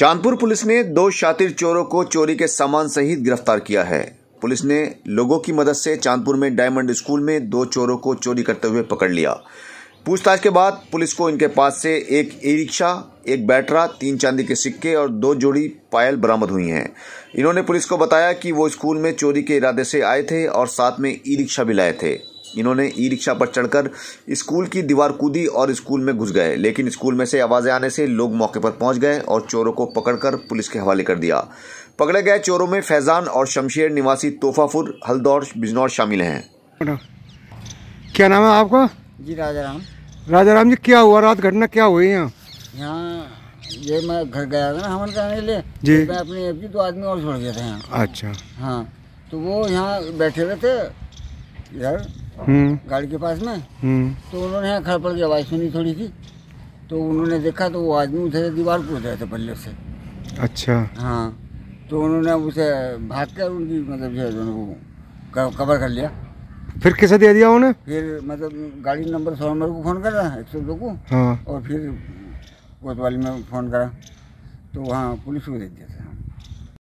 Chandpur police ने दो शातिर चोरों को चोरी के सामान सहित गिरफ्तार किया है पुलिस ने लोगों की मदद से चांदपुर में डायमंड स्कूल में दो चोरों को चोरी करते हुए पकड़ लिया पूछताछ के बाद पुलिस को इनके पास से एक ई रिक्शा एक बैटरा तीन चांदी के सिक्के और दो जोड़ी पायल बरामद हुई हैं इन्होंने पुलिस को बताया कि वो स्कूल में चोरी के इरादे से आए थे और साथ में ई रिक्शा भी लाए थे इन्होंने ई रिक्शा पर चढ़कर स्कूल की दीवार कूदी और स्कूल में घुस गए लेकिन स्कूल में से आवाज़ें आने से लोग मौके पर पहुंच गए और चोरों को पकड़कर पुलिस के हवाले कर दिया पकड़े गए चोरों में फैज़ान और शमशेर निवासी तोहफाफुर हल्दौर बिजनौर शामिल हैं क्या नाम है आपका जी राजा राम राजा राम जी क्या हुआ रात घटना क्या हुई यहाँ यहाँ ये मैं घर गया था ना हमन करने के लिए जी मैं अपने एफ दो तो आदमी और छोड़ गए थे यहाँ अच्छा हाँ तो वो यहाँ बैठे हुए थे इधर हम्म। गाड़ी के पास में हम्म। तो उन्होंने खड़पड़ की आवाज़ सुनी थोड़ी सी तो उन्होंने देखा तो वो आदमी उधर दीवार पर उतरे थे पल्ले से अच्छा हाँ तो उन्होंने उसे भाग कर उनकी मतलब जो है को कवर कर लिया फिर किसे दे दिया उन्हें फिर मतलब गाड़ी नंबर सौ नंबर को फ़ोन करा एक सौ दो को हाँ। और फिर कोतवाली में फ़ोन करा तो वहाँ पुलिस को दे दिया था